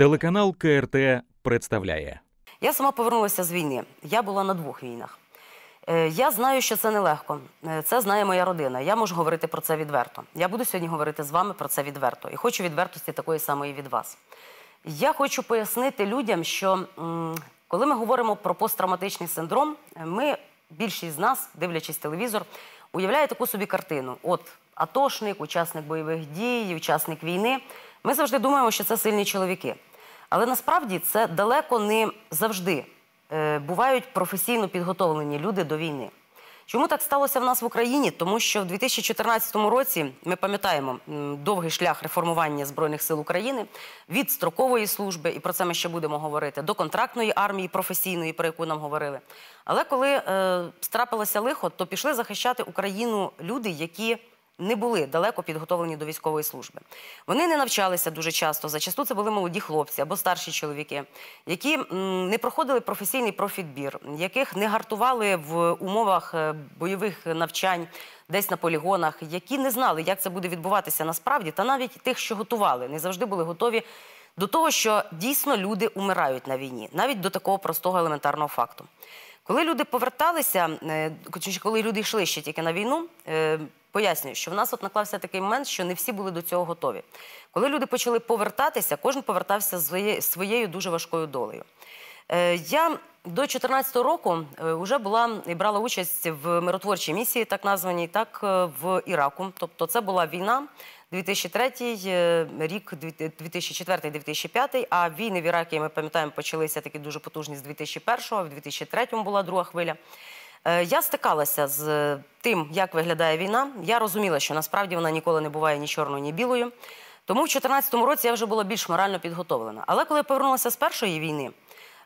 Телеканал КРТ представляє. Я сама повернулася з війни. Я була на двох війнах. Е, я знаю, що це нелегко. Е, це знає моя родина. Я можу говорити про це відверто. Я буду сьогодні говорити з вами про це відверто і хочу відвертості такої самої від вас. Я хочу пояснити людям, що коли ми говоримо про посттравматичний синдром, е, ми, більшість з нас, дивлячись телевізор, уявляє таку собі картину: от атошник, учасник бойових дій, учасник війни. Ми завжди думаємо, що це сильні чоловіки. Але насправді це далеко не завжди е, бувають професійно підготовлені люди до війни. Чому так сталося в нас в Україні? Тому що в 2014 році ми пам'ятаємо довгий шлях реформування збройних сил України від строкової служби, і про це ми ще будемо говорити, до контрактної армії професійної, про яку нам говорили. Але коли е, страпилося лихо, то пішли захищати Україну люди, які не були далеко підготовлені до військової служби. Вони не навчалися дуже часто. Зачасту це були молоді хлопці або старші чоловіки, які не проходили професійний профідбір, яких не гартували в умовах е, бойових навчань. Десь на полігонах, які не знали, як це буде відбуватися насправді, та навіть тих, що готували, не завжди були готові до того, що дійсно люди умирають на війні, навіть до такого простого елементарного факту. Коли люди поверталися, е, коли люди йшли ще тільки на війну, е, Пояснюю, що в нас от наклався такий момент, що не всі були до цього готові. Коли люди почали повертатися, кожен повертався з своєю дуже важкою долею. Е, я до 2014 року вже е, була і брала участь в миротворчій місії, так названій, так е, в Іраку. Тобто, це була війна 2003 рік, 2004-2005, А війни в Іракі ми пам'ятаємо почалися такі дуже потужні з 2001-го, в 2003 була друга хвиля. Е, я стикалася з тим, як виглядає війна. Я розуміла, що насправді вона ніколи не буває ні чорною, ні білою. Тому в 2014 році я вже була більш морально підготовлена. Але коли я повернулася з першої війни,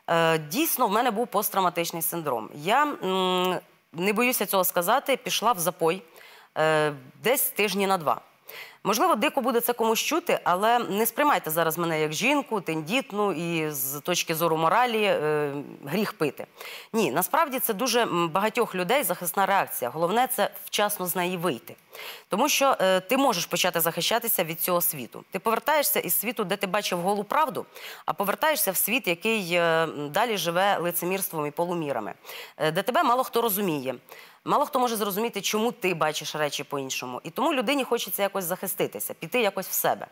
е, дійсно в мене був посттравматичний синдром. Я не боюся цього сказати, пішла в запой е, десь тижні на два. Можливо, дико буде це комусь чути, але не сприймайте зараз мене як жінку, тендітну і з точки зору моралі е, гріх пити. Ні, насправді це дуже багатьох людей захисна реакція. Головне це вчасно з неї вийти. Тому що е, ти можеш почати захищатися від цього світу. Ти повертаєшся із світу, де ти бачив голу правду, а повертаєшся в світ, який е, далі живе лицемірством і полумірами, де тебе мало хто розуміє, мало хто може зрозуміти, чому ти бачиш речі по-іншому. І тому людині хочеться якось захистити переміститися, піти якось в себе.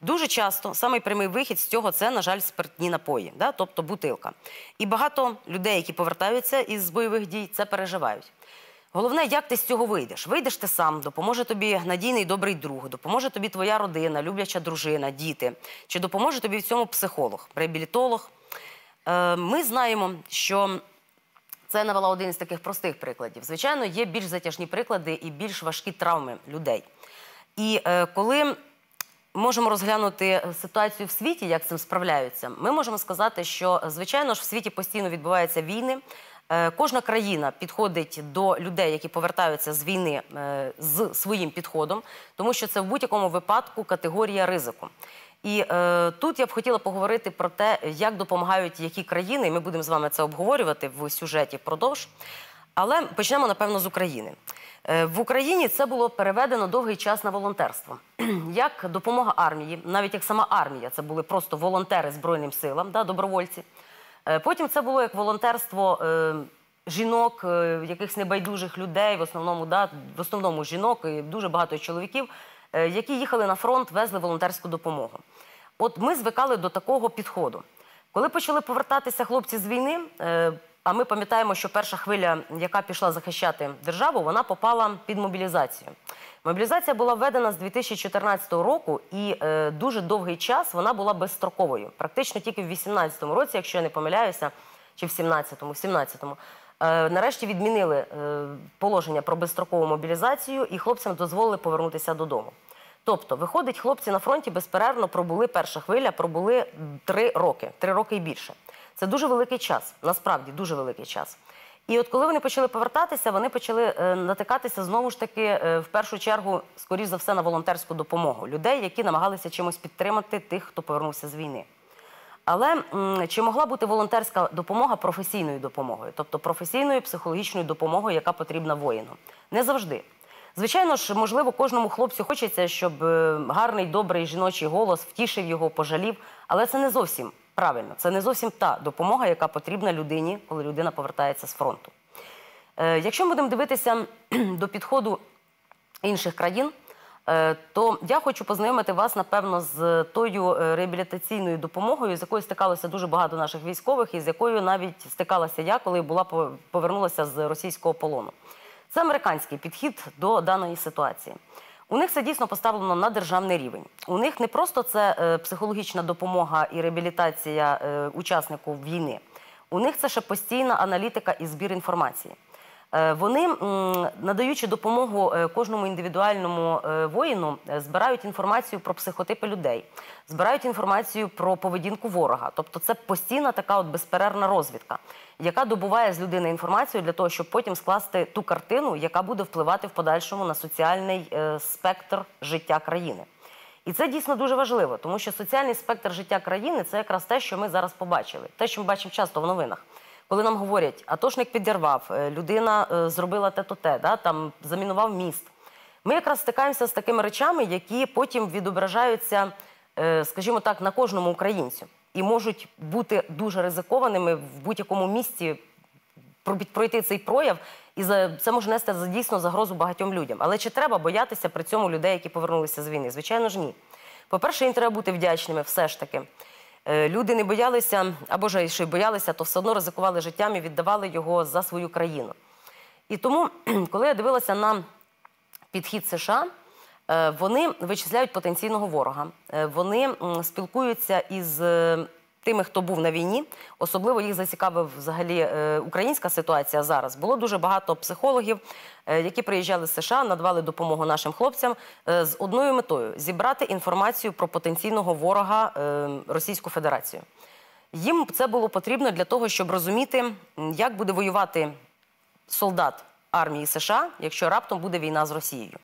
Дуже часто самий прямий вихід з цього це, на жаль, спиртні напої, да? тобто бутилка. І багато людей, які повертаються із бойових дій, це переживають. Головне, як ти з цього вийдеш. Вийдеш ти сам, допоможе тобі надійний добрий друг, допоможе тобі твоя родина, любляча дружина, діти, чи допоможе тобі в цьому психолог, реабілітолог. Е, ми знаємо, що це навела один із таких простих прикладів. Звичайно, є більш затяжні приклади і більш важкі травми людей. І е, коли можемо розглянути е, ситуацію в світі, як з цим справляються, ми можемо сказати, що е, звичайно ж в світі постійно відбуваються війни. кожна країна підходить до людей, які повертаються з війни з своїм підходом, тому що це в будь-якому випадку категорія ризику. І е, тут я б хотіла поговорити про те, як допомагають які країни, ми будемо з вами це обговорювати в сюжеті впродовж. Але почнемо, напевно, з України. Е, в Україні це було переведено довгий час на волонтерство. Як допомога армії, навіть як сама армія, це були просто волонтери Збройним силам, да, добровольці. Е, потім це було як волонтерство е, жінок, е, якихось небайдужих людей, в основному да, в основному жінок і дуже багато чоловіків, е, які їхали на фронт, везли волонтерську допомогу. От ми звикали до такого підходу. Коли почали повертатися хлопці з війни, е, а ми пам'ятаємо, що перша хвиля, яка пішла захищати державу, вона попала під мобілізацію. Мобілізація була введена з 2014 року, і е, дуже довгий час вона була безстроковою. Практично тільки в 2018 році, якщо я не помиляюся, чи в 17-му, в 17-му, е, нарешті відмінили е, положення про безстрокову мобілізацію, і хлопцям дозволили повернутися додому. Тобто, виходить, хлопці на фронті безперервно пробули перша хвиля, пробули три роки, три роки і більше. Це дуже великий час, насправді дуже великий час. І от коли вони почали повертатися, вони почали е, натикатися знову ж таки е, в першу чергу, скоріш за все, на волонтерську допомогу людей, які намагалися чимось підтримати тих, хто повернувся з війни. Але чи могла бути волонтерська допомога професійною допомогою, тобто професійною психологічною допомогою, яка потрібна воїну? Не завжди. Звичайно ж, можливо, кожному хлопцю хочеться, щоб е, гарний, добрий жіночий голос втішив його, пожалів, але це не зовсім правильно, це не зовсім та допомога, яка потрібна людині, коли людина повертається з фронту. Е, якщо ми будемо дивитися до підходу інших країн, е, то я хочу познайомити вас, напевно, з тою е, реабілітаційною допомогою, з якою стикалося дуже багато наших військових, і з якою навіть стикалася я, коли була повернулася з російського полону. Це американський підхід до даної ситуації. У них це дійсно поставлено на державний рівень. У них не просто це е, психологічна допомога і реабілітація е, учаснику війни. У них це ще постійна аналітика і збір інформації. Е, вони, надаючи допомогу е, кожному індивідуальному е, воїну, збирають інформацію про психотипи людей, збирають інформацію про поведінку ворога. Тобто, це постійна така от безперервна розвідка, яка добуває з людини інформацію для того, щоб потім скласти ту картину, яка буде впливати в подальшому на соціальний спектр життя країни. І це дійсно дуже важливо, тому що соціальний спектр життя країни це якраз те, що ми зараз побачили. Те, що ми бачимо часто в новинах коли нам говорять, атошник підірвав, е, людина е, зробила те-то те, там замінував міст. Ми якраз стикаємося з такими речами, які потім відображаються, е, скажімо так, на кожному українцю і можуть бути дуже ризикованими в будь-якому місці пройти цей прояв, і це може нести дійсно загрозу багатьом людям. Але чи треба боятися при цьому людей, які повернулися з війни? Звичайно ж, ні. По-перше, їм треба бути вдячними, все ж таки. Е, люди не боялися, або ж якщо й боялися, то все одно ризикували життям і віддавали його за свою країну. І тому, коли я дивилася на підхід США, е, вони вичисляють потенційного ворога, е, вони спілкуються із тими, хто був на війні, особливо їх зацікавив взагалі е, українська ситуація зараз. Було дуже багато психологів, е, які приїжджали з США, надавали допомогу нашим хлопцям е, з одною метою зібрати інформацію про потенційного ворога Російську Федерацію. Їм це було потрібно для того, щоб розуміти, як буде воювати солдат армії США, якщо раптом буде війна з Росією.